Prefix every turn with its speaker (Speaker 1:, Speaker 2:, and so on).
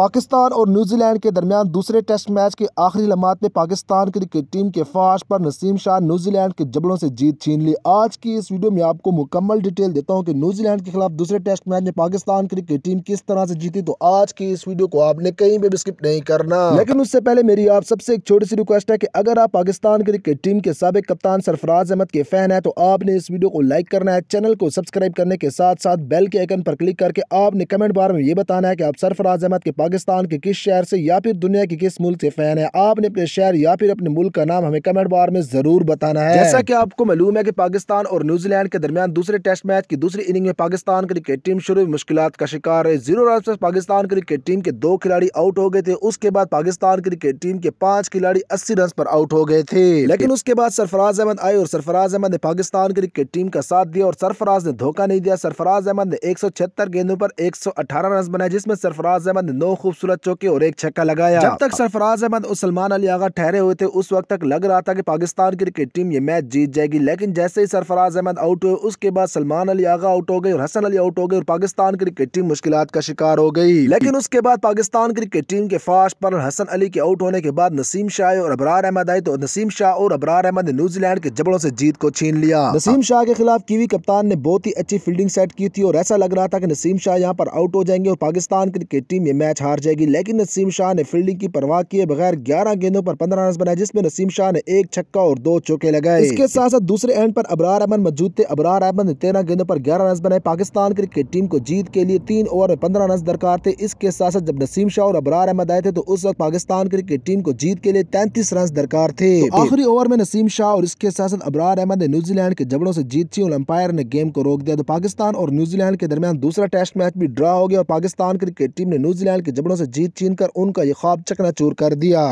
Speaker 1: पाकिस्तान और न्यूजीलैंड के दरमियान दूसरे टेस्ट मैच के आखिरी लम्हात में पाकिस्तान क्रिकेट टीम के फाश पर नसीम शाह न्यूजीलैंड के जबड़ों से जीत छीन ली आज की इस वीडियो में आपको मुकम्मल डिटेल देता हूं कि न्यूजीलैंड के खिलाफ दूसरे टेस्ट मैच में पाकिस्तान क्रिकेट टीम किस तरह से जीती तो आज की इस वीडियो को आपने कहीं भी स्किप नहीं करना लेकिन उससे पहले मेरी आप सबसे एक छोटी सी रिक्वेस्ट है की अगर आप पाकिस्तान क्रिकेट टीम के सबक कप्तान सरफराज अहमद के फैन है तो आपने इस वीडियो को लाइक करना है चैनल को सब्सक्राइब करने के साथ साथ बेल के आइकन पर क्लिक करके आपने कमेंट बार में ये बताना है की आप सरफराज अहमद के पाकिस्तान के किस शहर से या फिर दुनिया के किस मुल्क से फ़ैन है आपने अपने शहर या फिर अपने मुल्क का नाम हमें कमेंट बार में ज़रूर बताना है जैसा कि आपको मालूम है कि पाकिस्तान और न्यूजीलैंड के दरमियान दूसरे टेस्ट मैच की दूसरी इनिंग में पाकिस्तान क्रिकेट टीम शुरू मुश्किल का शिकार है जीरो रन से पाकिस्तान क्रिकेट टीम के दो खिलाड़ी आउट हो गए थे उसके बाद पाकिस्तान क्रिकेट टीम के पांच खिलाड़ी अस्सी रन पर आउट हो गए थे लेकिन उसके बाद सरफराज अहमद आए और सरफराज अहमद ने पाकिस्तान क्रिकेट टीम का साथ दिया और सरफराज ने धोखा नहीं दिया सरफराज अहमद ने एक गेंदों पर एक रन बनाए जिसमें सरफराज अहमद ने नौ खूबसूरत चौके और एक छक्का लगाया जब तक हाँ। सरफराज अहमद और सलमान अली आगा ठहरे हुए थे उस वक्त तक लग रहा था कि पाकिस्तान क्रिकेट टीम ये मैच जीत जाएगी लेकिन जैसे ही सरफराज अहमद आउट हुए उसके बाद सलमान अली आगा आउट हो गए और हसन अली आउट हो गए और पाकिस्तान क्रिकेट टीम मुश्किल का शिकार हो गई लेकिन उसके बाद पाकिस्तान क्रिकेट टीम के फास्ट पर हसन अली के आउट होने के बाद नसीम शाह और अबरार अहमद आए तो नसीम शाह और अबरार अहमद ने न्यूजीलैंड के जबड़ों से जीत को छीन लिया हाँ। नसीम शाह के खिलाफ कीवी कप्तान ने बहुत ही अच्छी फील्डिंग सेट की थी और ऐसा लग रहा था कि नसीम शाह यहाँ पर आउट हो जाएंगे और पाकिस्तान क्रिकेट टीम ये मैच मैच हार जाएगी लेकिन नसीम शाह ने फील्डिंग की परवाह किए बगैर ग्यारह गेंदों पर पंद्रह रन बनाए जिसमें नसीम शाह ने एक छक्का और दो चौके लगाए इसके साथ साथ दूसरे एंड पर अबरार अहमद मौजूद थे अबरार अहमद ने तेरह गेंदों पर ग्यारह रन बनाए पाकिस्तान क्रिकेट टीम को जीत के लिए तीन ओवर में पंद्रह रन दरकार थे इसके साथ साथ जब नसीम शाह और अबरार अहमद आए थे तो उस वक्त पाकिस्तान क्रिकेट टीम को जीत के लिए तैंतीस रन दरकार थे तो आखिरी ओवर में नसीम शाह और इसके साथ साथ अबरार अहमद ने न्यूजीलैंड के जबड़ों से जीत थी और अंपायर ने गेम को रोक दिया तो पाकिस्तान और न्यूजीलैंड के दरमियान दूसरा टेस्ट मैच भी ड्रा हो गया और पाकिस्तान क्रिकेट टीम ने न्यूजीलैंड के के जबड़ों से जीत छीन कर उनका ये ख्वाब चकनाचूर कर दिया